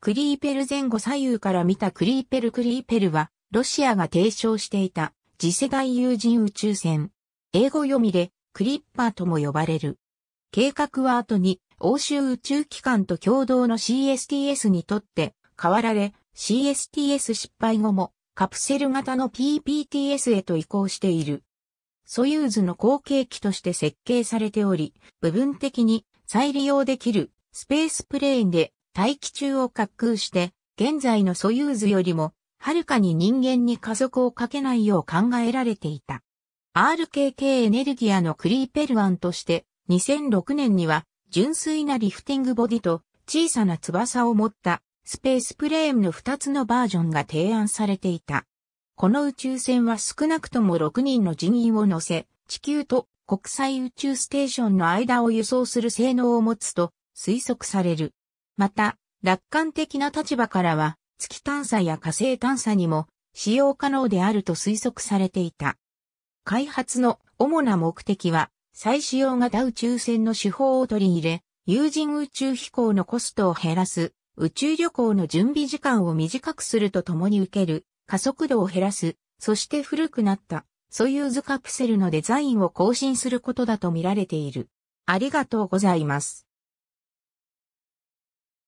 クリーペル前後左右から見たクリーペルクリーペルは、ロシアが提唱していた次世代有人宇宙船。英語読みで、クリッパーとも呼ばれる。計画は後に、欧州宇宙機関と共同の CSTS にとって変わられ、CSTS 失敗後もカプセル型の PPTS へと移行している。ソユーズの後継機として設計されており、部分的に再利用できるスペースプレーンで大気中を滑空して、現在のソユーズよりも、はるかに人間に加速をかけないよう考えられていた。RKK エネルギアのクリーペルワンとして、2006年には、純粋なリフティングボディと、小さな翼を持ったスペースプレームの2つのバージョンが提案されていた。この宇宙船は少なくとも6人の人員を乗せ、地球と国際宇宙ステーションの間を輸送する性能を持つと推測される。また、楽観的な立場からは、月探査や火星探査にも使用可能であると推測されていた。開発の主な目的は、再使用型宇宙船の手法を取り入れ、有人宇宙飛行のコストを減らす、宇宙旅行の準備時間を短くするとともに受ける、加速度を減らす、そして古くなった、ソユーズカプセルのデザインを更新することだと見られている。ありがとうございます。